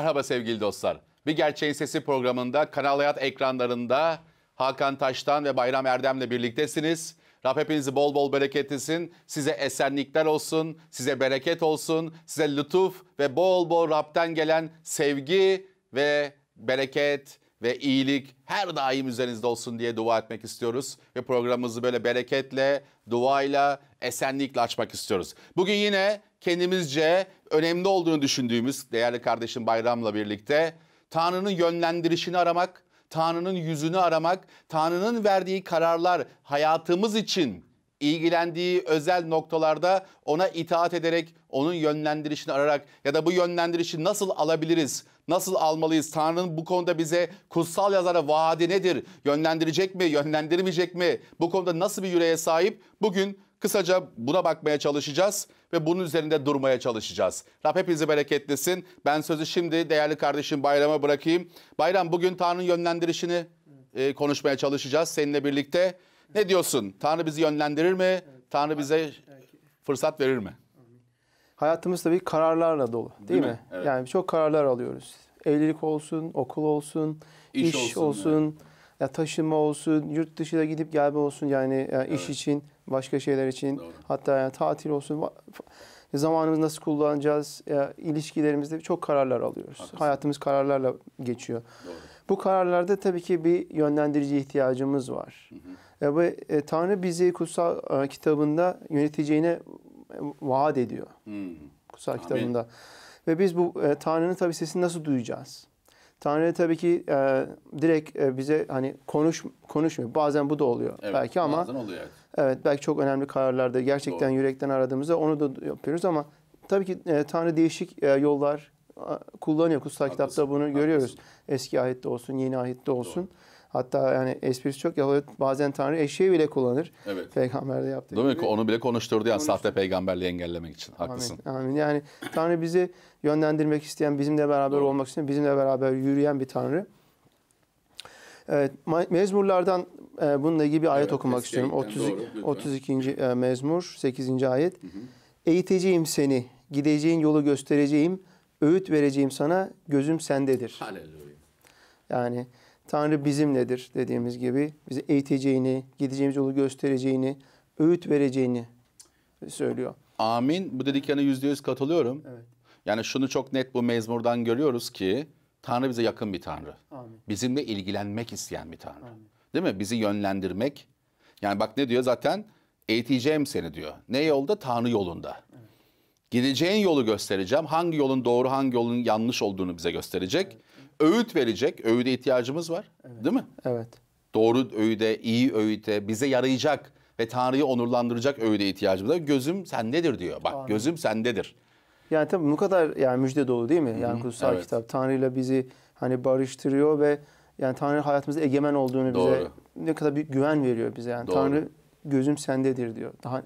Merhaba sevgili dostlar. Bir Gerçeğin Sesi programında Kanal Hayat ekranlarında Hakan Taştan ve Bayram Erdem'le birliktesiniz. Rab hepinizi bol bol bereketlisin. Size esenlikler olsun, size bereket olsun, size lütuf ve bol bol Rab'den gelen sevgi ve bereket ve iyilik her daim üzerinizde olsun diye dua etmek istiyoruz. Ve programımızı böyle bereketle, duayla, esenlikle açmak istiyoruz. Bugün yine kendimizce önemli olduğunu düşündüğümüz değerli kardeşim Bayram'la birlikte Tanrı'nın yönlendirişini aramak, Tanrı'nın yüzünü aramak, Tanrı'nın verdiği kararlar hayatımız için ilgilendiği özel noktalarda ona itaat ederek, onun yönlendirişini ararak ya da bu yönlendirişi nasıl alabiliriz? Nasıl almalıyız? Tanrı'nın bu konuda bize kutsal yazara vaadi nedir? Yönlendirecek mi, yönlendirmeyecek mi? Bu konuda nasıl bir yüreğe sahip? Bugün kısaca buna bakmaya çalışacağız ve bunun üzerinde durmaya çalışacağız. Rab hepinizi bereketlesin. Ben sözü şimdi değerli kardeşim Bayram'a bırakayım. Bayram bugün Tanrı'nın yönlendirişini e, konuşmaya çalışacağız seninle birlikte. Ne diyorsun? Tanrı bizi yönlendirir mi? Tanrı bize fırsat verir mi? Hayatımız tabii kararlarla dolu değil, değil mi? mi? Evet. Yani çok kararlar alıyoruz. Evlilik olsun, okul olsun, iş, iş olsun, olsun yani. ya taşınma olsun, yurt dışına gidip gelme olsun yani, yani evet. iş için başka şeyler için. Doğru. Hatta yani tatil olsun. Zamanımızı nasıl kullanacağız? Yani ilişkilerimizde çok kararlar alıyoruz. Haklısın. Hayatımız kararlarla geçiyor. Doğru. Bu kararlarda tabii ki bir yönlendirici ihtiyacımız var. Hı hı. Ve e, Tanrı bizi kutsal e, kitabında yöneteceğine e, vaat ediyor. Hı hı. Kutsal Amin. kitabında. Ve biz bu e, Tanrı'nın tabii sesini nasıl duyacağız? Tanrı tabii ki e, direkt e, bize hani konuş konuşmuyor. Bazen bu da oluyor evet, belki ama bazen oluyor. Evet belki çok önemli kararlarda gerçekten Doğru. yürekten aradığımızda onu da yapıyoruz ama tabii ki e, Tanrı değişik e, yollar kullanıyor. Kutsal kitapta bunu haklısın. görüyoruz. Eski ahitte olsun, yeni ahitte olsun. Doğru. Hatta yani esprisi çok ya bazen Tanrı eşeği bile kullanır. Evet. Peygamberde yaptığı Değil mi? Onu bile konuşturdu yani Konuştur. sahte peygamberliği engellemek için. Haklısın. Amin. Amin. Yani Tanrı bizi yönlendirmek isteyen, bizimle beraber olmak isteyen, bizimle beraber yürüyen bir Tanrı. Evet, mezmurlardan e, bununla ilgili bir ayet evet, okumak istiyorum. 30, doğru, 32. E, mezmur 8. ayet. Hı hı. Eğiteceğim seni, gideceğin yolu göstereceğim, öğüt vereceğim sana, gözüm sendedir. Haleluya. Yani Tanrı bizimledir dediğimiz gibi bizi eğiteceğini, gideceğimiz yolu göstereceğini, öğüt vereceğini söylüyor. Amin. Bu dediklerine yüzde yüz katılıyorum. Evet. Yani şunu çok net bu mezmurdan görüyoruz ki Tanrı bize yakın bir Tanrı. Amin. Bizimle ilgilenmek isteyen bir Tanrı. Amin. Değil mi? Bizi yönlendirmek. Yani bak ne diyor zaten eğiteceğim seni diyor. Ne yolda? Tanrı yolunda. Gideceğin yolu göstereceğim. Hangi yolun doğru, hangi yolun yanlış olduğunu bize gösterecek. Öğüt verecek. Öğüde ihtiyacımız var. Evet. Değil mi? Evet. Doğru öğüde, iyi öğüde, bize yarayacak ve Tanrı'yı onurlandıracak öğüde ihtiyacımız var. Gözüm sendedir diyor. Bak Aynen. gözüm sendedir. Yani tabii bu kadar yani müjde dolu değil mi? Yani kutsal evet. kitap Tanrı'yla bizi hani barıştırıyor ve yani Tanrı hayatımızda egemen olduğunu Doğru. bize ne kadar büyük güven veriyor bize. Yani Doğru. Tanrı gözüm sendedir diyor. Daha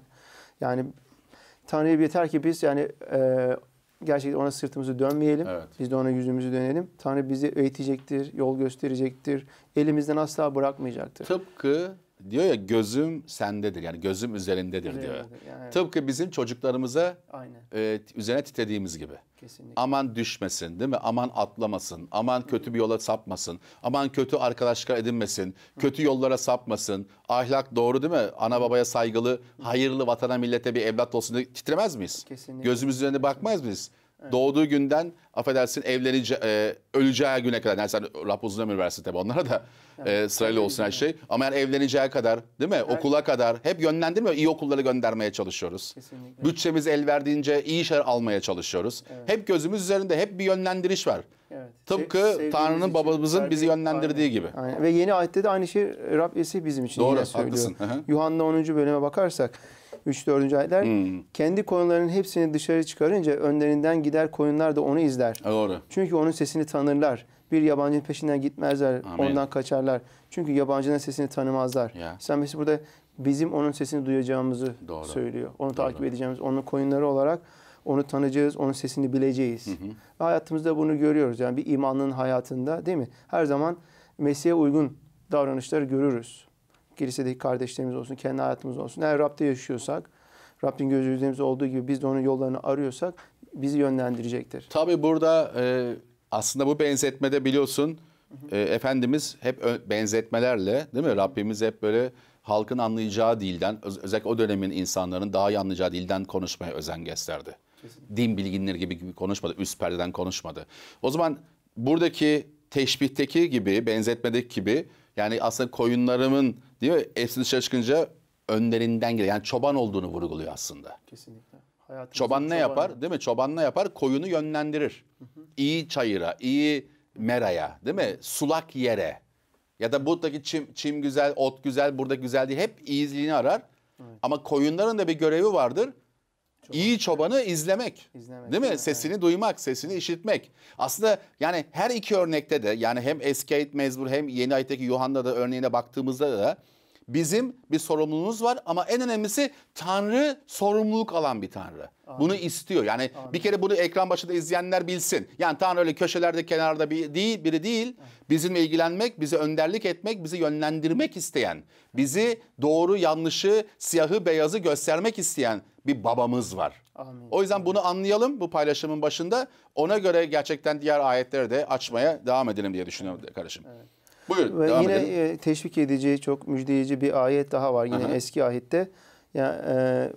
yani Tanrı'ya yeter ki biz yani e, gerçekten ona sırtımızı dönmeyelim. Evet. Biz de ona yüzümüzü dönelim. Tanrı bizi eğitecektir, yol gösterecektir. Elimizden asla bırakmayacaktır. Tıpkı diyor ya gözüm sendedir yani gözüm üzerindedir diyor. yani. Tıpkı bizim çocuklarımıza Aynen. e, üzerine titrediğimiz gibi. Kesinlikle. Aman düşmesin değil mi? Aman atlamasın. Aman kötü bir yola sapmasın. Aman kötü arkadaşlar edinmesin. Kötü yollara sapmasın. Ahlak doğru değil mi? Ana babaya saygılı, hayırlı vatana millete bir evlat olsun diye titremez miyiz? Kesinlikle. Gözümüz üzerine bakmaz mıyız? Doğduğu günden affedersin evlenece, e, öleceği güne kadar. Yani sen Rab uzun ömür versin tabii onlara da yani, e, sırayla olsun her şey. Ama yani evleneceği kadar değil mi? Okula şey. kadar hep yönlendirmiyor. İyi okullara göndermeye çalışıyoruz. Kesinlikle. Bütçemiz el verdiğince iyi işler almaya çalışıyoruz. Evet. Hep gözümüz üzerinde hep bir yönlendiriş var. Evet. Tıpkı Se Tanrı'nın babamızın verdiği, bizi yönlendirdiği aynen. gibi. Aynen. Ve yeni ayette de aynı şey Rab Esi bizim için Doğru, yine söylüyor. Haklısın. Hı Yuhanna 10. bölüme bakarsak 3 4. ayetler hmm. kendi koyunlarının hepsini dışarı çıkarınca önlerinden gider koyunlar da onu izler. E, doğru. Çünkü onun sesini tanırlar. Bir yabancının peşinden gitmezler, Amin. ondan kaçarlar. Çünkü yabancının sesini tanımazlar. Sen İslam burada bizim onun sesini duyacağımızı Doğru. söylüyor. Onu Doğru. takip edeceğimiz, onun koyunları olarak onu tanıyacağız, onun sesini bileceğiz. Hı hı. Ve hayatımızda bunu görüyoruz. Yani bir imanlının hayatında değil mi? Her zaman Mesih'e uygun davranışları görürüz. Kilisedeki kardeşlerimiz olsun, kendi hayatımız olsun. Eğer Rab'de yaşıyorsak, Rabbin gözü olduğu gibi biz de onun yollarını arıyorsak bizi yönlendirecektir. Tabii burada e, aslında bu benzetmede biliyorsun E, Efendimiz hep benzetmelerle değil mi? Rabbimiz hep böyle halkın anlayacağı dilden öz özellikle o dönemin insanların daha iyi anlayacağı dilden konuşmaya özen gösterdi. Kesinlikle. Din bilginleri gibi, gibi konuşmadı, üst perdeden konuşmadı. O zaman buradaki teşbihteki gibi, benzetmedeki gibi yani aslında koyunlarımın Değil mi? Hepsi dışarı çıkınca önlerinden geliyor. Yani çoban olduğunu vurguluyor aslında. Kesinlikle. Hayatımızın çoban ne yapar? Çobanı. Değil mi? Çoban ne yapar? Koyunu yönlendirir. Hı hı. İyi çayıra, iyi meraya, değil mi? Sulak yere. Ya da buradaki çim, çim güzel, ot güzel, burada güzel diye hep iyiliğini arar. Evet. Ama koyunların da bir görevi vardır. Çoban. İyi çobanı izlemek. izlemek değil mi? Yani. Sesini duymak, sesini işitmek. Aslında yani her iki örnekte de yani hem eski ayet mezbur hem yeni ayetteki Yuhanna da örneğine baktığımızda da bizim bir sorumluluğumuz var ama en önemlisi Tanrı sorumluluk alan bir Tanrı. Amin. Bunu istiyor. Yani Amin. bir kere bunu ekran başında izleyenler bilsin. Yani Tanrı öyle köşelerde kenarda bir değil, biri değil. Bizimle ilgilenmek, bizi önderlik etmek, bizi yönlendirmek isteyen, bizi doğru yanlışı, siyahı beyazı göstermek isteyen bir babamız var. Amin. O yüzden bunu anlayalım bu paylaşımın başında. Ona göre gerçekten diğer ayetleri de açmaya devam edelim diye düşünüyorum kardeşim. Evet. Buyurun Ve devam yine edelim. E, teşvik edici, çok müjdeyici bir ayet daha var yine Aha. eski ayette. Yani, e,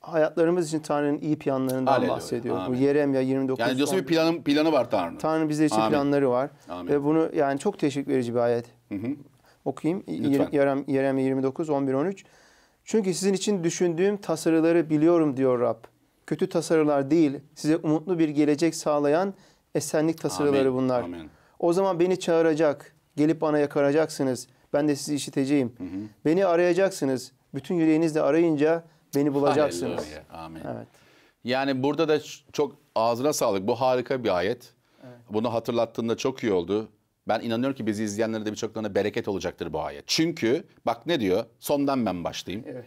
hayatlarımız için Tanrı'nın iyi planlarından Aleluya. bahsediyor. Amin. Bu Yeremya 29. Yani diyorsun bir planı, planı var Tanrı'nın. Tanrı bize için Amin. planları var. Amin. Ve bunu yani çok teşvik verici bir ayet. Hı hı. Okuyayım. Lütfen. Yeremya 29, 11, 13. Çünkü sizin için düşündüğüm tasarıları biliyorum diyor Rab. Kötü tasarılar değil, size umutlu bir gelecek sağlayan esenlik tasarıları Amin. bunlar. Amin. O zaman beni çağıracak, gelip bana yakaracaksınız. Ben de sizi işiteceğim. Hı hı. Beni arayacaksınız. Bütün yüreğinizle arayınca beni bulacaksınız. Hallelujah. Amin. Evet. Yani burada da çok ağzına sağlık. Bu harika bir ayet. Evet. Bunu hatırlattığında çok iyi oldu. Ben inanıyorum ki bizi izleyenlere de birçoklarına bereket olacaktır bu ayet. Çünkü bak ne diyor? Sondan ben başlayayım. Evet.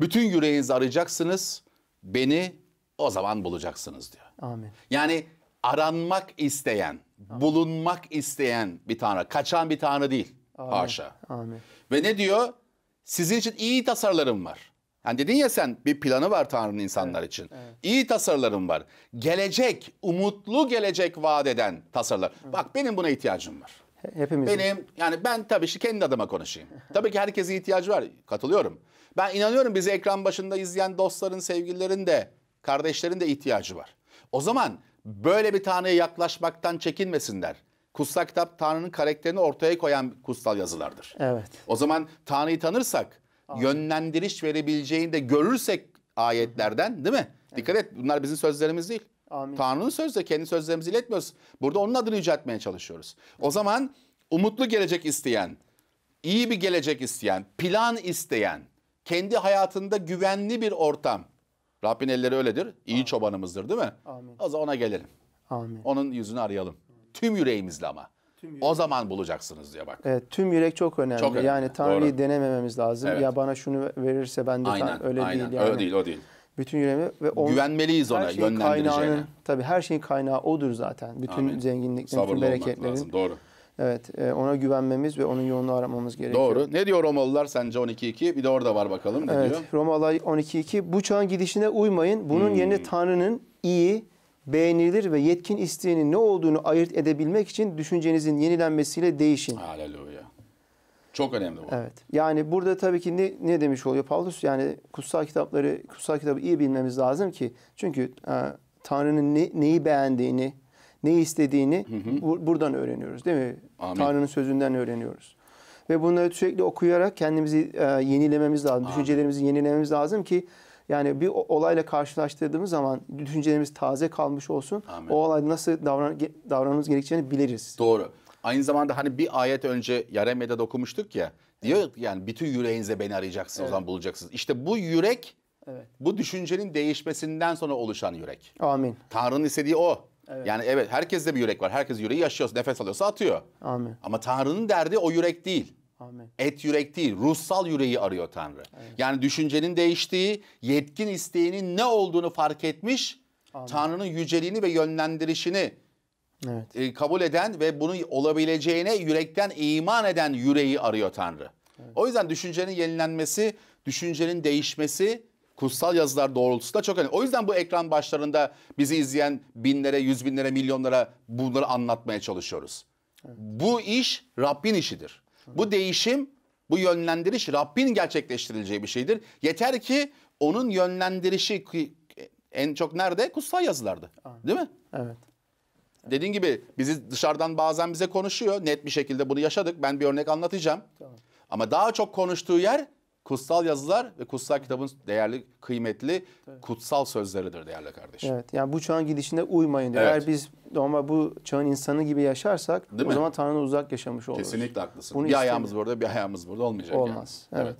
Bütün yüreğinizi arayacaksınız. Beni o zaman bulacaksınız diyor. Amin. Yani aranmak isteyen, Amin. bulunmak isteyen bir tanrı. Kaçan bir tanrı değil. Amin. Haşa. Amin. Ve ne diyor? Sizin için iyi tasarlarım var. Hani dedin ya sen bir planı var Tanrı'nın insanlar evet, için. Evet. İyi tasarılarım var. Gelecek, umutlu gelecek vaat eden tasarılar. Hı. Bak benim buna ihtiyacım var. Hepimizin. Benim yani ben tabii ki kendi adıma konuşayım. tabii ki herkesin ihtiyacı var. Katılıyorum. Ben inanıyorum bizi ekran başında izleyen dostların, sevgililerin de, kardeşlerin de ihtiyacı var. O zaman böyle bir Tanrı'ya yaklaşmaktan çekinmesinler. Kutsal kitap Tanrı'nın karakterini ortaya koyan kutsal yazılardır. Evet. O zaman Tanrı'yı tanırsak yönlendiriş verebileceğini de görürsek ayetlerden değil mi? Evet. Dikkat et bunlar bizim sözlerimiz değil. Tanrı'nın sözü de kendi sözlerimizi iletmiyoruz. Burada onun adını yüceltmeye çalışıyoruz. O zaman umutlu gelecek isteyen, iyi bir gelecek isteyen, plan isteyen, kendi hayatında güvenli bir ortam. Rabbin elleri öyledir. İyi Amin. çobanımızdır değil mi? Amin. O zaman ona gelelim. Amin. Onun yüzünü arayalım. Amin. Tüm yüreğimizle ama o zaman bulacaksınız diye bak. Evet, tüm yürek çok önemli. Çok önemli. Yani Tanrı'yı Doğru. denemememiz lazım. Evet. Ya bana şunu verirse ben de aynen, tam, öyle aynen. değil yani. Öyle değil, o değil. Bütün yüreğimi ve on, güvenmeliyiz ona, yönlendireceğine. Tabii her şeyin kaynağı odur zaten. Bütün Amin. zenginliklerin, bütün bereketlerin. Lazım. Doğru. Evet, e, ona güvenmemiz ve onun yolunu aramamız gerekiyor. Doğru. Ne diyor Romalılar sence 12.2? Bir de orada var bakalım ne evet, diyor? Romalılar 12.2 bu çağın gidişine uymayın. Bunun hmm. yerine Tanrı'nın iyi, beğenilir ve yetkin isteğinin ne olduğunu ayırt edebilmek için düşüncenizin yenilenmesiyle değişin. Aleluya. Çok önemli bu. Evet. Yani burada tabii ki ne, ne demiş oluyor Paulus? Yani kutsal kitapları, kutsal kitabı iyi bilmemiz lazım ki. Çünkü e, Tanrı'nın ne, neyi beğendiğini, neyi istediğini hı hı. Bur- buradan öğreniyoruz değil mi? Amin. Tanrı'nın sözünden öğreniyoruz. Ve bunları sürekli okuyarak kendimizi e, yenilememiz lazım. Amin. Düşüncelerimizi yenilememiz lazım ki yani bir olayla karşılaştırdığımız zaman düşüncelerimiz taze kalmış olsun. Amin. O olayda nasıl davran davranmamız gerekeceğini biliriz. Doğru. Aynı zamanda hani bir ayet önce Yareme'de dokunmuştuk ya. Diyor yani bütün yüreğinize beni arayacaksınız evet. o zaman bulacaksınız. İşte bu yürek evet. bu düşüncenin değişmesinden sonra oluşan yürek. Amin. Tanrı'nın istediği o. Evet. Yani evet herkeste bir yürek var. Herkes yüreği yaşıyor. Nefes alıyorsa atıyor. Amin. Ama Tanrı'nın derdi o yürek değil. Amin. Et yürek değil, ruhsal yüreği arıyor Tanrı. Evet. Yani düşüncenin değiştiği, yetkin isteğinin ne olduğunu fark etmiş, Amin. Tanrı'nın yüceliğini ve yönlendirişini evet. e, kabul eden ve bunu olabileceğine yürekten iman eden yüreği arıyor Tanrı. Evet. O yüzden düşüncenin yenilenmesi, düşüncenin değişmesi kutsal yazılar doğrultusunda çok önemli. O yüzden bu ekran başlarında bizi izleyen binlere, yüz binlere, milyonlara bunları anlatmaya çalışıyoruz. Evet. Bu iş Rabbin işidir. Bu değişim, bu yönlendiriş Rabbin gerçekleştirileceği bir şeydir. Yeter ki onun yönlendirişi en çok nerede? Kutsal yazılarda. Değil mi? Evet. Dediğin gibi bizi dışarıdan bazen bize konuşuyor. Net bir şekilde bunu yaşadık. Ben bir örnek anlatacağım. Tamam. Ama daha çok konuştuğu yer kutsal yazılar ve kutsal kitabın değerli, kıymetli evet. kutsal sözleridir değerli kardeşim. Evet. Yani bu çağın gidişinde uymayın diyor. Evet. Eğer biz ama bu çağın insanı gibi yaşarsak Değil o mi? zaman Tanrı'dan uzak yaşamış oluruz. Kesinlikle haklısın. Bunu bir istemiyor. ayağımız burada, bir ayağımız burada olmayacak Olmaz. Yani. Evet.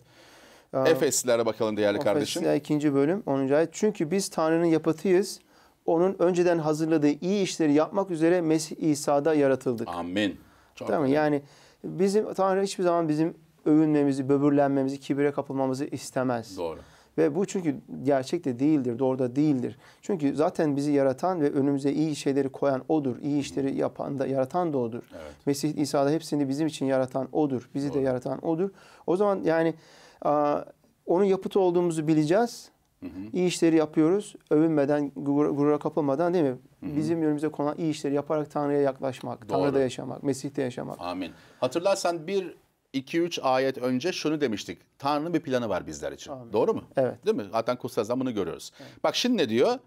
evet. Ee, Efeslilere bakalım değerli Efesliler kardeşim. Efesliler 2. bölüm 10. ayet. Çünkü biz Tanrı'nın yapıtıyız. Onun önceden hazırladığı iyi işleri yapmak üzere Mesih İsa'da yaratıldık. Amin. Çok Değil mi? Yani bizim Tanrı hiçbir zaman bizim övünmemizi, böbürlenmemizi, kibire kapılmamızı istemez. Doğru. Ve bu çünkü gerçek de değildir, doğru da değildir. Çünkü zaten bizi yaratan ve önümüze iyi şeyleri koyan O'dur. İyi işleri yapan da, yaratan da O'dur. Evet. Mesih İsa'da hepsini bizim için yaratan O'dur. Bizi doğru. de yaratan O'dur. O zaman yani a, onun yapıtı olduğumuzu bileceğiz. Hı hı. İyi işleri yapıyoruz. Övünmeden, gurura, kapılmadan değil mi? Hı hı. Bizim önümüze konan iyi işleri yaparak Tanrı'ya yaklaşmak, Doğru. Tanrı'da yaşamak, Mesih'te yaşamak. Amin. Hatırlarsan bir 2-3 ayet önce şunu demiştik. Tanrı'nın bir planı var bizler için. Amin. Doğru mu? Evet. Değil mi? Zaten kutsal bunu görüyoruz. Evet. Bak şimdi ne diyor?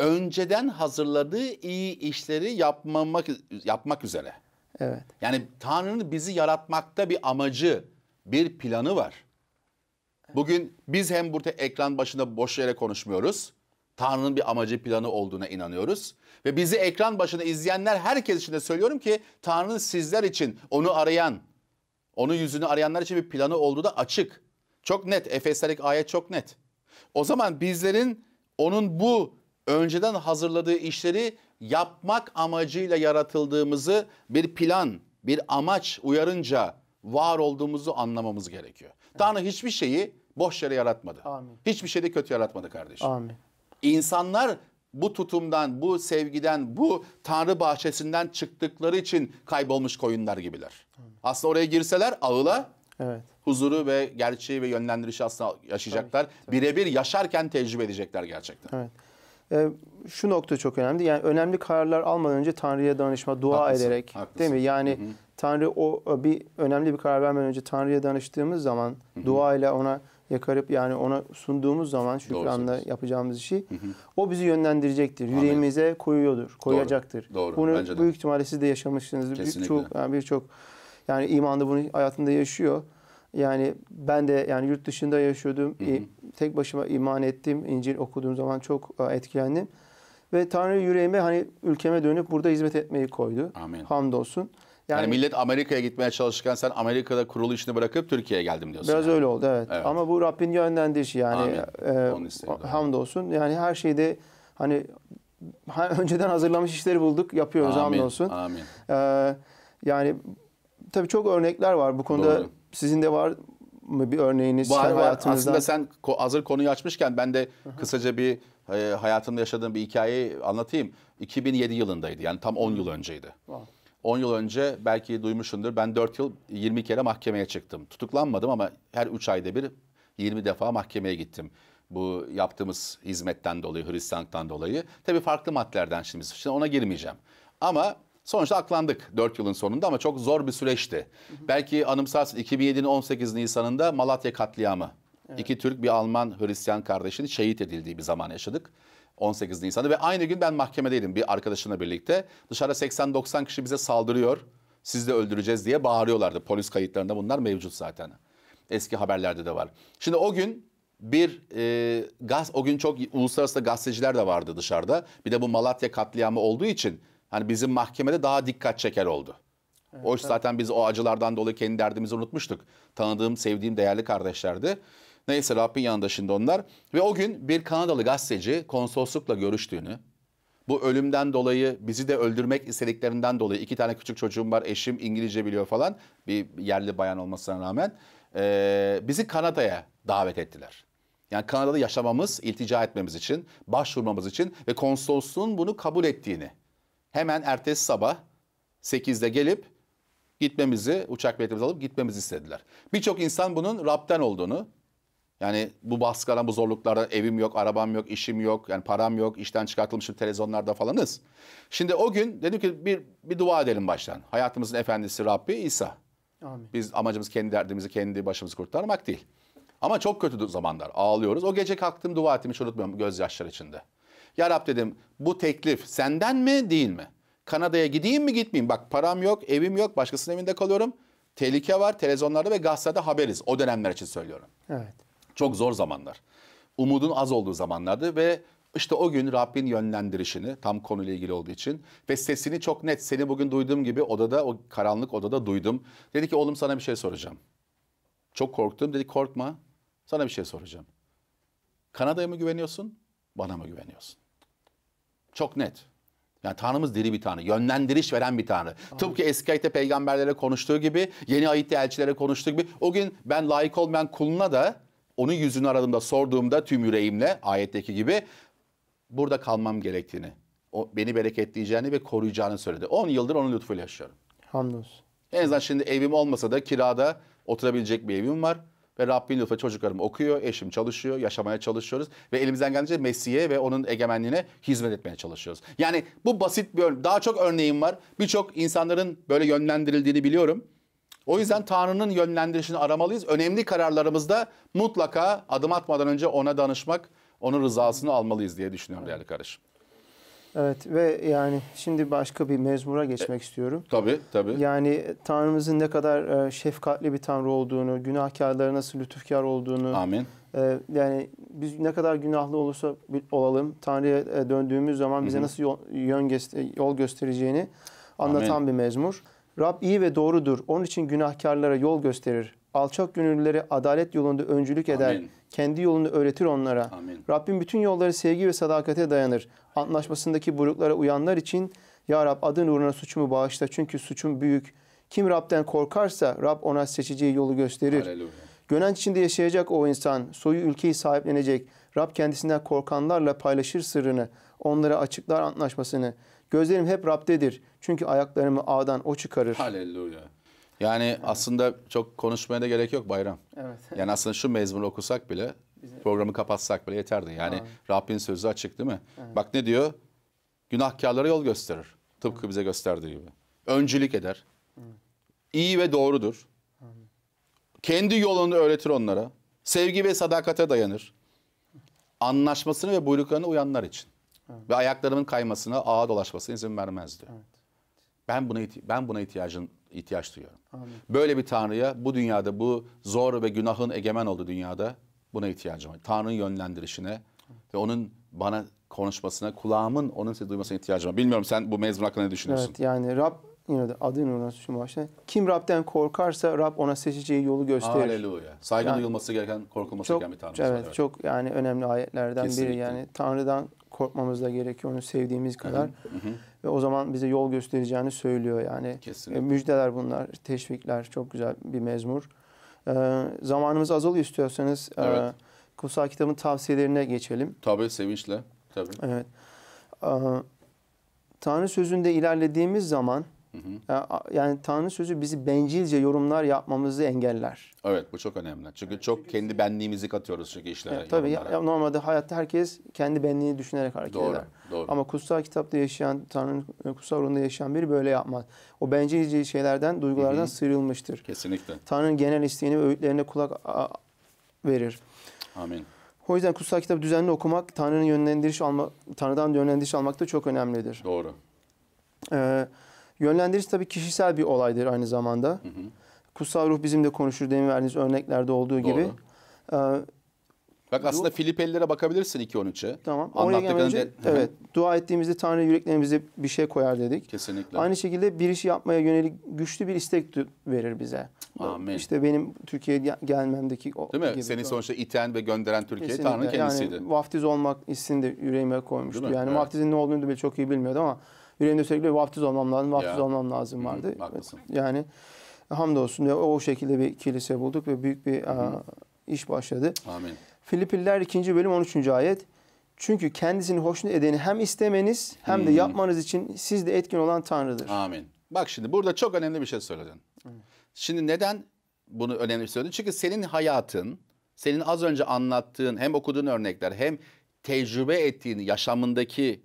Önceden hazırladığı iyi işleri yapmamak, yapmak üzere. Evet. Yani Tanrı'nın bizi yaratmakta bir amacı, bir planı var. Bugün biz hem burada ekran başında boş yere konuşmuyoruz. Tanrı'nın bir amacı planı olduğuna inanıyoruz. Ve bizi ekran başında izleyenler herkes için de söylüyorum ki Tanrı'nın sizler için onu arayan, onun yüzünü arayanlar için bir planı olduğu da açık. Çok net. Efes'teki ayet çok net. O zaman bizlerin onun bu önceden hazırladığı işleri yapmak amacıyla yaratıldığımızı bir plan, bir amaç uyarınca var olduğumuzu anlamamız gerekiyor. Tanrı hiçbir şeyi boş yere yaratmadı. Amin. Hiçbir şeyi kötü yaratmadı kardeşim. Amin. İnsanlar bu tutumdan, bu sevgiden, bu tanrı bahçesinden çıktıkları için kaybolmuş koyunlar gibiler. Evet. Aslında oraya girseler ağıla evet. huzuru ve gerçeği ve yönlendirişi aslında yaşayacaklar. Birebir yaşarken tecrübe edecekler gerçekten. Evet. E, şu nokta çok önemli. Yani önemli kararlar almadan önce Tanrı'ya danışma, dua haklısın, ederek haklısın. değil mi? Yani Hı-hı. Tanrı o bir önemli bir karar vermeden önce Tanrı'ya danıştığımız zaman Hı-hı. dua ile ona yakarıp yani ona sunduğumuz zaman şükranla yapacağımız işi hı hı. o bizi yönlendirecektir. Yüreğimize Amin. koyuyordur, koyacaktır. Doğru. Doğru. Bunu Bence büyük de. ihtimalle siz de yaşamışsınız. Birçok yani birçok yani imanda bunu hayatında yaşıyor. Yani ben de yani yurt dışında yaşıyordum. Hı e, hı. Tek başıma iman ettim. İncil okuduğum zaman çok e, etkilendim. Ve Tanrı yüreğime hani ülkeme dönüp burada hizmet etmeyi koydu. Amin. Hamdolsun. Yani, yani millet Amerika'ya gitmeye çalışırken sen Amerika'da kurulu işini bırakıp Türkiye'ye geldim diyorsun. Biraz yani. öyle oldu evet. evet. Ama bu Rabbin yönlendirişi yani. Amin. E, hamdolsun. Yani her şeyde hani ha, önceden hazırlamış işleri bulduk yapıyoruz Amin. hamdolsun. Amin. Ee, yani tabii çok örnekler var bu konuda. Doğru. Sizin de var mı bir örneğiniz? Var var. Aslında sen hazır konuyu açmışken ben de Aha. kısaca bir e, hayatımda yaşadığım bir hikayeyi anlatayım. 2007 yılındaydı yani tam 10 yıl önceydi. Wow. 10 yıl önce belki duymuşsundur ben 4 yıl 20 kere mahkemeye çıktım. Tutuklanmadım ama her 3 ayda bir 20 defa mahkemeye gittim. Bu yaptığımız hizmetten dolayı, Hristiyanlıktan dolayı. Tabii farklı maddelerden şimdi, şimdi ona girmeyeceğim. Ama Sonuçta aklandık 4 yılın sonunda ama çok zor bir süreçti. Hı hı. Belki anımsarsın 2007'nin 18 Nisan'ında Malatya katliamı. Evet. İki Türk bir Alman Hristiyan kardeşinin şehit edildiği bir zaman yaşadık. 18 Nisan'da ve aynı gün ben mahkemedeydim bir arkadaşımla birlikte. Dışarıda 80-90 kişi bize saldırıyor. Siz de öldüreceğiz diye bağırıyorlardı. Polis kayıtlarında bunlar mevcut zaten. Eski haberlerde de var. Şimdi o gün bir e, gaz o gün çok uluslararası gazeteciler de vardı dışarıda. Bir de bu Malatya katliamı olduğu için hani bizim mahkemede daha dikkat çeker oldu. Evet, Oysa zaten biz o acılardan dolayı kendi derdimizi unutmuştuk. Tanıdığım, sevdiğim değerli kardeşlerdi. Neyse Rabbin yandaşında onlar. Ve o gün bir Kanadalı gazeteci konsoloslukla görüştüğünü, bu ölümden dolayı bizi de öldürmek istediklerinden dolayı iki tane küçük çocuğum var, eşim İngilizce biliyor falan bir yerli bayan olmasına rağmen e, bizi Kanada'ya davet ettiler. Yani Kanada'da yaşamamız, iltica etmemiz için, başvurmamız için ve konsolosluğun bunu kabul ettiğini hemen ertesi sabah 8'de gelip gitmemizi, uçak biletimizi alıp gitmemizi istediler. Birçok insan bunun Rab'den olduğunu, yani bu baskılara, bu zorluklara evim yok, arabam yok, işim yok, yani param yok, işten çıkartılmışım televizyonlarda falanız. Şimdi o gün dedim ki bir, bir dua edelim baştan. Hayatımızın efendisi Rabbi İsa. Amin. Biz amacımız kendi derdimizi, kendi başımızı kurtarmak değil. Ama çok kötü zamanlar. Ağlıyoruz. O gece kalktım dua ettim hiç unutmuyorum gözyaşları içinde. Ya Rab dedim bu teklif senden mi değil mi? Kanada'ya gideyim mi gitmeyeyim? Bak param yok, evim yok, başkasının evinde kalıyorum. Tehlike var, televizyonlarda ve gazetede haberiz. O dönemler için söylüyorum. Evet. Çok zor zamanlar. Umudun az olduğu zamanlardı ve işte o gün Rabbin yönlendirişini tam konuyla ilgili olduğu için ve sesini çok net seni bugün duyduğum gibi odada o karanlık odada duydum. Dedi ki oğlum sana bir şey soracağım. Çok korktum dedi korkma sana bir şey soracağım. Kanada'ya mı güveniyorsun bana mı güveniyorsun? Çok net. Yani Tanrımız diri bir Tanrı, yönlendiriş veren bir Tanrı. Amin. Tıpkı eski ayette peygamberlere konuştuğu gibi, yeni ayette elçilere konuştuğu gibi o gün ben layık olmayan kuluna da onun yüzünü aradığımda sorduğumda tüm yüreğimle ayetteki gibi burada kalmam gerektiğini, o beni bereketleyeceğini ve koruyacağını söyledi. 10 yıldır onun lütfuyla yaşıyorum. Hamdolsun. En azından şimdi evim olmasa da kirada oturabilecek bir evim var. Ve Rabbin lütfu çocuklarım okuyor, eşim çalışıyor, yaşamaya çalışıyoruz. Ve elimizden geldiğince Mesih'e ve onun egemenliğine hizmet etmeye çalışıyoruz. Yani bu basit bir örnek. Daha çok örneğim var. Birçok insanların böyle yönlendirildiğini biliyorum. O yüzden Tanrı'nın yönlendirişini aramalıyız. Önemli kararlarımızda mutlaka adım atmadan önce ona danışmak, onun rızasını almalıyız diye düşünüyorum değerli kardeşim. Evet ve yani şimdi başka bir mezmura geçmek e, istiyorum. Tabii tabii. Yani Tanrımızın ne kadar e, şefkatli bir Tanrı olduğunu, günahkarlara nasıl lütufkar olduğunu. Amin. E, yani biz ne kadar günahlı olursa olalım Tanrı'ya e, döndüğümüz zaman bize Hı-hı. nasıl yol, yön, yol göstereceğini anlatan Amin. bir mezmur. Rab iyi ve doğrudur. Onun için günahkarlara yol gösterir. Alçak gönüllülere adalet yolunda öncülük eder. Amin. Kendi yolunu öğretir onlara. Amin. Rabbim bütün yolları sevgi ve sadakate dayanır. Antlaşmasındaki buyruklara uyanlar için Ya Rab adın uğruna suçumu bağışla çünkü suçum büyük. Kim Rab'den korkarsa Rab ona seçeceği yolu gösterir. Haleluya. Gönenç içinde yaşayacak o insan, soyu ülkeyi sahiplenecek. Rab kendisinden korkanlarla paylaşır sırrını, onlara açıklar antlaşmasını. Gözlerim hep Rab'dedir. Çünkü ayaklarımı ağdan o çıkarır. Haleluya. Yani evet. aslında çok konuşmaya da gerek yok bayram. Evet. Yani aslında şu mezmuru okusak bile Bize... programı kapatsak bile yeterdi. Yani evet. Rabbin sözü açık değil mi? Evet. Bak ne diyor? Günahkarlara yol gösterir. Tıpkı evet. bize gösterdiği gibi. Öncülük eder. Evet. İyi ve doğrudur. Evet. Kendi yolunu öğretir onlara. Sevgi ve sadakate dayanır. Anlaşmasını ve buyruklarını uyanlar için. Evet. Ve ayaklarımın kaymasına, ağa dolaşmasına izin vermez diyor. Evet. Ben buna ben buna ihtiyacın ihtiyaç duyuyorum. Amin. Böyle bir tanrıya bu dünyada bu zor ve günahın egemen olduğu dünyada buna ihtiyacım var. Tanrı'nın yönlendirişine evet. ve onun bana konuşmasına, kulağımın onun seni duymasına ihtiyacım var. Bilmiyorum sen bu mezun hakkında ne düşünüyorsun? Evet yani Rab yine de adı yine şu başta. Kim Rab'den korkarsa Rab ona seçeceği yolu gösterir. Aleluya. Saygın yani, duyulması gereken, korkulması çok, gereken bir tanrı. evet, var. Evet çok yani önemli ayetlerden Kesinlikle. biri yani Tanrı'dan korkmamız da gerekiyor onu sevdiğimiz kadar. Hı hı. Ve o zaman bize yol göstereceğini söylüyor yani. Kesinlikle. E, müjdeler bunlar, teşvikler çok güzel bir mezmur. E, zamanımız azalıyor istiyorsanız e, evet. e, kitabın tavsiyelerine geçelim. Tabii sevinçle. Tabii. Evet. E, Tanrı sözünde ilerlediğimiz zaman Hı hı. Yani Tanrı sözü bizi bencilce yorumlar yapmamızı engeller. Evet bu çok önemli. Çünkü çok çünkü... kendi benliğimizi katıyoruz çünkü işlere. Evet, tabii ya, normalde hayatta herkes kendi benliğini düşünerek hareket doğru, eder. Doğru. Ama kutsal kitapta yaşayan, Tanrı'nın e, kutsal ruhunda yaşayan biri böyle yapmaz. O bencilce şeylerden, duygulardan hı hı. sıyrılmıştır. Kesinlikle. Tanrı'nın genel isteğini ve öğütlerine kulak verir. Amin. O yüzden kutsal kitabı düzenli okumak Tanrı'nın yönlendiriş alma, Tanrı'dan yönlendiriş almak da çok önemlidir. Doğru. Ee, Yönlendirici tabii kişisel bir olaydır aynı zamanda. Hı hı. Kutsal ruh bizimle konuşur demin verdiğiniz örneklerde olduğu Doğru. gibi. Ee, Bak aslında Filipelilere bakabilirsin 2.13'e. Tamam. Oraya gelmeden de... evet. Dua ettiğimizde Tanrı yüreklerimize bir şey koyar dedik. Kesinlikle. Aynı şekilde bir iş yapmaya yönelik güçlü bir istek verir bize. Amin. İşte benim Türkiye'ye gelmemdeki o Değil mi? Gibi Seni sonuçta iten ve gönderen Türkiye Kesinlikle. Tanrı kendisiydi. Yani vaftiz olmak hissini de yüreğime koymuştu. Yani evet. vaftizin ne olduğunu bile çok iyi bilmiyordum ama Yüreğimde sürekli vaftiz olmam lazım, vaftiz Ya. olmam lazım vardı. haklısın. Yani hamdolsun ya o şekilde bir kilise bulduk ve büyük bir aa, iş başladı. Amin. Filipiller 2. bölüm 13. ayet. Çünkü kendisini hoşnut edeni hem istemeniz hem de yapmanız için sizde etkin olan Tanrı'dır. Amin. Bak şimdi burada çok önemli bir şey söyledin. Şimdi neden bunu önemli bir söyledin? Çünkü senin hayatın, senin az önce anlattığın hem okuduğun örnekler hem tecrübe ettiğin yaşamındaki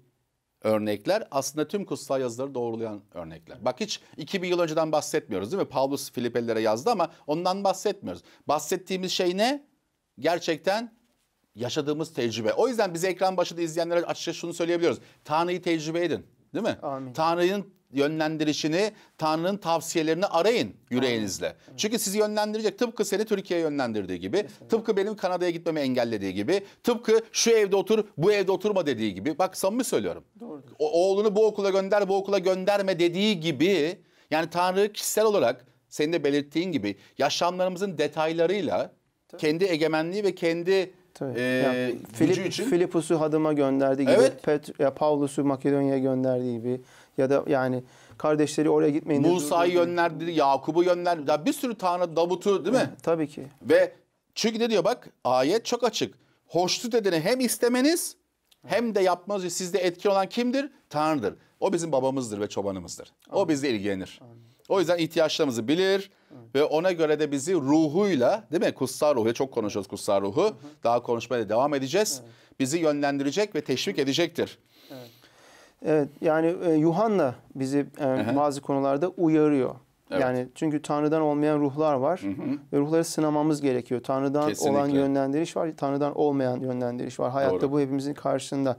örnekler aslında tüm kutsal yazıları doğrulayan örnekler. Bak hiç 2000 yıl önceden bahsetmiyoruz değil mi? Paulus Filipelilere yazdı ama ondan bahsetmiyoruz. Bahsettiğimiz şey ne? Gerçekten yaşadığımız tecrübe. O yüzden bize ekran başında izleyenlere açıkça şunu söyleyebiliyoruz. Tanrı'yı tecrübe edin. Değil mi? Amin. Tanrı'nın yönlendirişini, Tanrı'nın tavsiyelerini arayın yüreğinizle. Aynen. Çünkü sizi yönlendirecek. Tıpkı seni Türkiye'ye yönlendirdiği gibi, Kesinlikle. tıpkı benim Kanada'ya gitmemi engellediği gibi, tıpkı şu evde otur, bu evde oturma dediği gibi. Bak samimi söylüyorum. Doğru. O, oğlunu bu okula gönder, bu okula gönderme dediği gibi yani Tanrı kişisel olarak senin de belirttiğin gibi yaşamlarımızın detaylarıyla Tabii. kendi egemenliği ve kendi Tabii. E, yani, Filip, için. Filipus'u Hadım'a gönderdiği gibi, evet. Pet, ya, Paulus'u Makedonya'ya gönderdiği gibi, ya da yani kardeşleri oraya gitmeyin. Musa'yı yönlendirdi, Yakub'u yönlendirdi. Ya bir sürü Tanrı Davut'u değil mi? Evet, tabii ki. Ve çünkü ne diyor bak ayet çok açık. Hoşnut edeni hem istemeniz hem de yapmanız sizde etki olan kimdir? Tanrı'dır. O bizim babamızdır ve çobanımızdır. Anladım. O bizle ilgilenir. Anladım. O yüzden ihtiyaçlarımızı bilir Anladım. ve ona göre de bizi ruhuyla değil mi? Kutsal ruhu çok konuşuyoruz kutsal ruhu. Hı hı. Daha konuşmaya da devam edeceğiz. Evet. Bizi yönlendirecek ve teşvik edecektir. Evet. Evet yani e, Yuhanna bizi e, bazı konularda uyarıyor. Evet. Yani çünkü Tanrı'dan olmayan ruhlar var hı hı. ve ruhları sınamamız gerekiyor. Tanrı'dan Kesinlikle. olan yönlendiriş var, Tanrı'dan olmayan yönlendiriş var. Hayatta Doğru. bu hepimizin karşısında.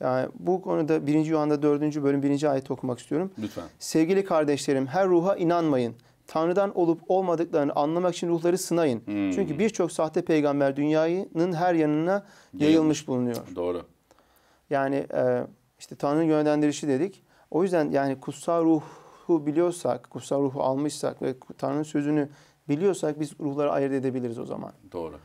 Yani bu konuda 1. Yuhanna 4. bölüm 1. ayet okumak istiyorum. Lütfen. Sevgili kardeşlerim her ruha inanmayın. Tanrı'dan olup olmadıklarını anlamak için ruhları sınayın. Hmm. Çünkü birçok sahte peygamber dünyanın her yanına yayılmış bulunuyor. Doğru. Yani e, işte Tanrı'nın yönlendirişi dedik. O yüzden yani kutsal ruhu biliyorsak, kutsal ruhu almışsak ve Tanrı'nın sözünü biliyorsak biz ruhları ayırt edebiliriz o zaman. Doğru.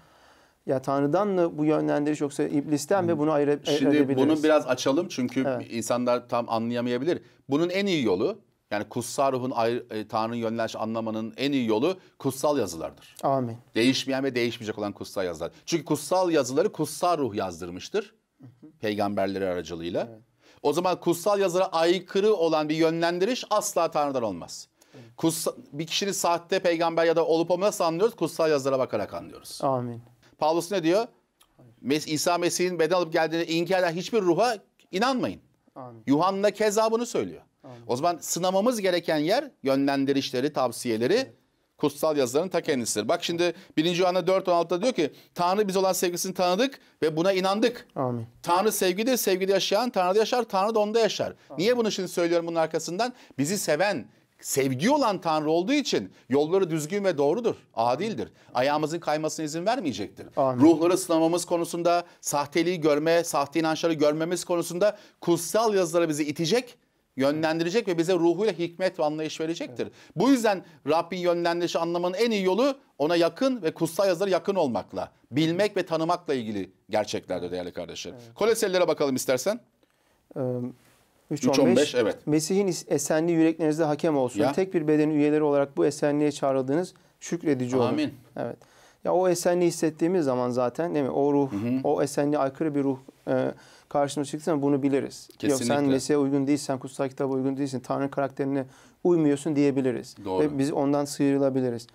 Ya Tanrı'dan mı bu yönlendiriş yoksa iblisten mi bunu ayırt Şimdi edebiliriz? Şimdi bunu biraz açalım çünkü evet. insanlar tam anlayamayabilir. Bunun en iyi yolu yani kutsal ruhun e, Tanrı'nın yönlendirişi anlamanın en iyi yolu kutsal yazılardır. Amin. Değişmeyen ve değişmeyecek olan kutsal yazılar. Çünkü kutsal yazıları kutsal ruh yazdırmıştır. Hı hı. Peygamberleri aracılığıyla. Evet. O zaman kutsal yazılara aykırı olan bir yönlendiriş asla Tanrı'dan olmaz. Kutsal, bir kişinin sahte peygamber ya da olup olmadığını nasıl anlıyoruz? Kutsal yazılara bakarak anlıyoruz. Amin. Paulus ne diyor? Mes İsa Mesih'in beden alıp geldiğini inkar eden hiçbir ruha inanmayın. Amin. Yuhanna keza bunu söylüyor. Amin. O zaman sınamamız gereken yer yönlendirişleri, tavsiyeleri evet kutsal yazıların ta kendisidir. Bak şimdi 1. Yuhanna 4.16'da diyor ki Tanrı biz olan sevgisini tanıdık ve buna inandık. Amin. Tanrı sevgidir, sevgide yaşayan Tanrı'da yaşar, Tanrı da onda yaşar. Amin. Niye bunu şimdi söylüyorum bunun arkasından? Bizi seven, sevgi olan Tanrı olduğu için yolları düzgün ve doğrudur, adildir. Ayağımızın kaymasına izin vermeyecektir. Amin. Ruhları sınamamız konusunda, sahteliği görme, sahte inançları görmemiz konusunda kutsal yazılara bizi itecek yönlendirecek ve bize ruhuyla hikmet ve anlayış verecektir. Evet. Bu yüzden Rabbin yönlendirişi anlamanın en iyi yolu ona yakın ve kutsal yazılara yakın olmakla, bilmek ve tanımakla ilgili gerçeklerde değerli kardeşlerim. Evet. Koloselilere bakalım istersen. Ee, 3.15 evet. Mesih'in esenliği yüreklerinizde hakem olsun. Ya. Tek bir bedenin üyeleri olarak bu esenliğe çağrıldığınız şükredici olun. Amin. Evet. Ya o esenliği hissettiğimiz zaman zaten değil mi? O ruh, hı hı. o esenliğe aykırı bir ruh e, karşımıza ama bunu biliriz. Kesinlikle. Yok sen Mesih'e uygun değilsen, kutsal kitaba uygun değilsin, Tanrı karakterine uymuyorsun diyebiliriz. Doğru. Ve biz ondan sıyrılabiliriz.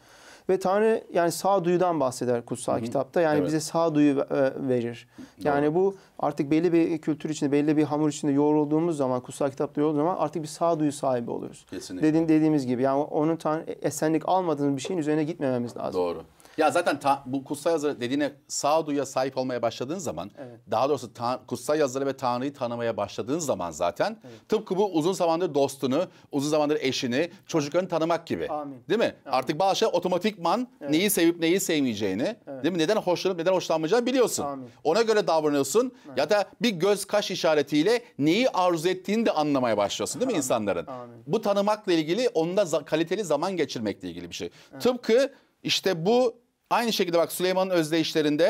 Ve Tanrı yani sağduyudan bahseder kutsal Hı-hı. kitapta. Yani evet. bize sağduyu e, verir. Yani bu artık belli bir kültür içinde, belli bir hamur içinde yoğrulduğumuz zaman, kutsal kitapta yoğrulduğumuz zaman artık bir sağduyu sahibi oluyoruz. Kesinlikle. Dediğim, dediğimiz gibi yani onun Tanrı esenlik almadığımız bir şeyin üzerine gitmememiz lazım. Doğru. Ya zaten ta, bu kutsal yazıları dediğine sağduyuya sahip olmaya başladığın zaman evet. daha doğrusu ta, kutsal yazıları ve Tanrı'yı tanımaya başladığın zaman zaten evet. tıpkı bu uzun zamandır dostunu, uzun zamandır eşini, çocuklarını tanımak gibi. Amin. Değil mi? Amin. Artık bazı şey otomatikman evet. neyi sevip neyi sevmeyeceğini, evet. değil mi? Neden hoşlanıp neden hoşlanmayacağını biliyorsun. Amin. Ona göre davranıyorsun evet. ya da bir göz kaş işaretiyle neyi arzu ettiğini de anlamaya başlıyorsun değil mi Amin. insanların? Amin. Bu tanımakla ilgili onda kaliteli zaman geçirmekle ilgili bir şey. Evet. Tıpkı işte bu Aynı şekilde bak Süleyman'ın özdeyişlerinde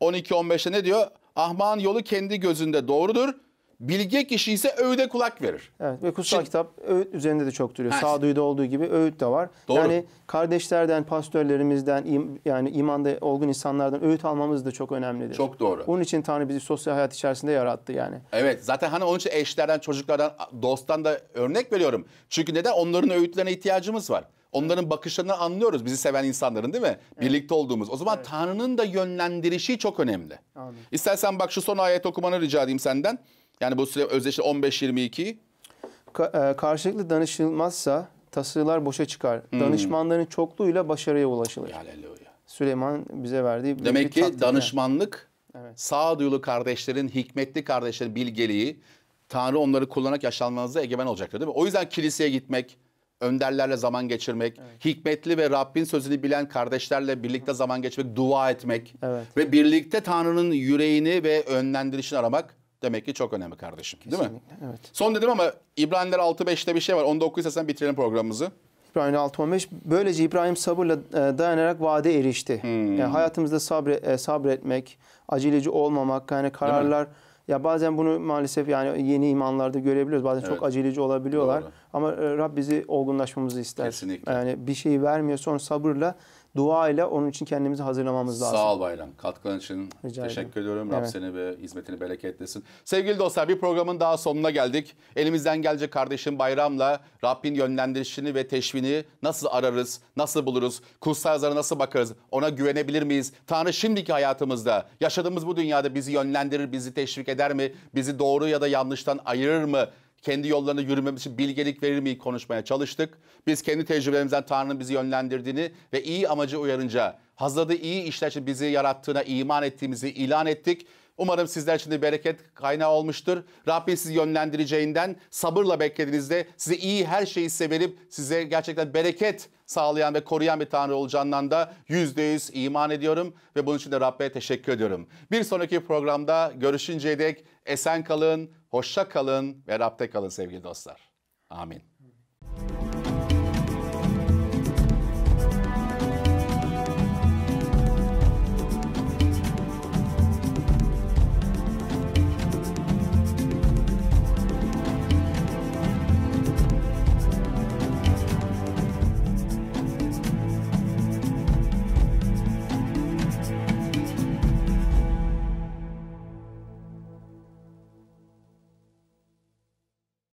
evet. 12-15'te ne diyor? Ahman yolu kendi gözünde doğrudur. Bilge kişi ise öğüde kulak verir. Evet ve kutsal Şimdi, kitap öğüt üzerinde de çok duruyor. Evet. Sağduyuda olduğu gibi öğüt de var. Doğru. Yani kardeşlerden, pastörlerimizden, im, yani imanda olgun insanlardan öğüt almamız da çok önemlidir. Çok doğru. Onun için Tanrı bizi sosyal hayat içerisinde yarattı yani. Evet zaten hani onun için eşlerden, çocuklardan, dosttan da örnek veriyorum. Çünkü neden? Onların öğütlerine ihtiyacımız var. Onların bakışlarını anlıyoruz. Bizi seven insanların değil mi? Evet. Birlikte olduğumuz. O zaman evet. Tanrı'nın da yönlendirişi çok önemli. Amin. İstersen bak şu son ayet okumanı rica edeyim senden. Yani bu süre özdeşi 15-22. Ka- e, karşılıklı danışılmazsa tasarılar boşa çıkar. Hmm. Danışmanların çokluğuyla başarıya ulaşılır. Haleluya. Süleyman bize verdiği Demek ki taktikler. danışmanlık evet. sağduyulu kardeşlerin, hikmetli kardeşlerin bilgeliği Tanrı onları kullanarak yaşanmanıza egemen olacaktır değil mi? O yüzden kiliseye gitmek, önderlerle zaman geçirmek, evet. hikmetli ve Rabbin sözünü bilen kardeşlerle birlikte zaman geçirmek, dua etmek evet. ve birlikte Tanrı'nın yüreğini ve önlendirişini aramak demek ki çok önemli kardeşim. Kesinlikle, değil mi? Evet. Son dedim ama İbraniler 6.5'te bir şey var. Onu da okuyursan bitirelim programımızı. İbrahim 6.15 böylece İbrahim sabırla e, dayanarak vade erişti. Hmm. Yani hayatımızda sabre, e, sabretmek, aceleci olmamak, yani kararlar ya bazen bunu maalesef yani yeni imanlarda görebiliyoruz. Bazen evet. çok aceleci olabiliyorlar. Doğru. Ama e, Rab bizi olgunlaşmamızı ister. Kesinlikle. Yani bir şeyi vermiyor sonra sabırla dua ile onun için kendimizi hazırlamamız lazım. Sağ ol Bayram. Katkıların için Rica teşekkür ederim. ediyorum. Evet. seni ve hizmetini bereketlesin. Sevgili dostlar bir programın daha sonuna geldik. Elimizden gelecek kardeşim Bayram'la Rabbin yönlendirişini ve teşvini nasıl ararız, nasıl buluruz, kutsal yazara nasıl bakarız, ona güvenebilir miyiz? Tanrı şimdiki hayatımızda, yaşadığımız bu dünyada bizi yönlendirir, bizi teşvik eder mi? Bizi doğru ya da yanlıştan ayırır mı? kendi yollarında yürümemiz için bilgelik verir mi konuşmaya çalıştık. Biz kendi tecrübemizden Tanrı'nın bizi yönlendirdiğini ve iyi amacı uyarınca hazırladığı iyi işler için bizi yarattığına iman ettiğimizi ilan ettik Umarım sizler için de bereket kaynağı olmuştur. Rabbim sizi yönlendireceğinden sabırla beklediğinizde size iyi her şeyi severip size gerçekten bereket sağlayan ve koruyan bir Tanrı olacağından da yüzde yüz iman ediyorum ve bunun için de Rabbe teşekkür ediyorum. Bir sonraki programda görüşünceye dek esen kalın, hoşça kalın ve Rab'de kalın sevgili dostlar. Amin.